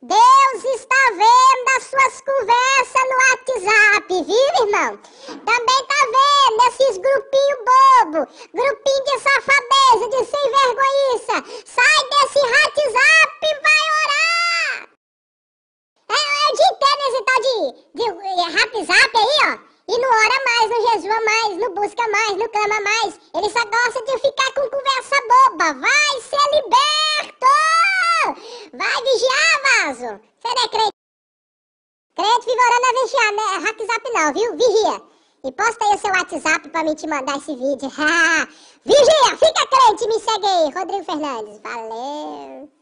Deus está vendo as suas conversas no WhatsApp, viu, irmão? Também tá vendo esses grupinhos bobo, grupinho de safadeza, de sem vergonha. Sai desse WhatsApp e vai orar! É, é o dia inteiro tal de, de, de WhatsApp aí, ó. E não ora mais, não jejua mais, não busca mais, não clama mais. Ele só gosta de ficar com conversa boba. Vai! vai vigiar, vaso. Você não é crente. Crente vigorando a vigiar, né? WhatsApp é não, viu? Vigia. E posta aí o seu WhatsApp pra mim te mandar esse vídeo. Vigia, fica crente, me segue aí. Rodrigo Fernandes, valeu.